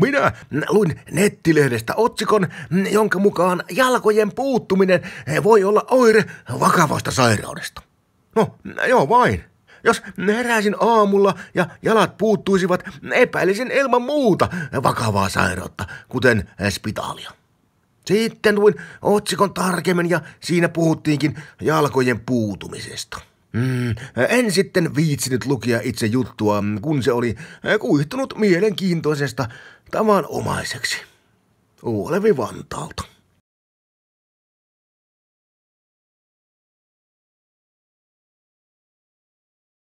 Minä luin nettilehdestä otsikon, jonka mukaan jalkojen puuttuminen voi olla oire vakavasta sairaudesta. No, joo vain. Jos heräisin aamulla ja jalat puuttuisivat, epäilisin ilman muuta vakavaa sairautta, kuten spitaalia. Sitten luin otsikon tarkemmin ja siinä puhuttiinkin jalkojen puutumisesta. Mm, en sitten viitsinyt lukia itse juttua, kun se oli eh, kuihtunut mielenkiintoisesta tavanomaiseksi. Olevi Vantaalta.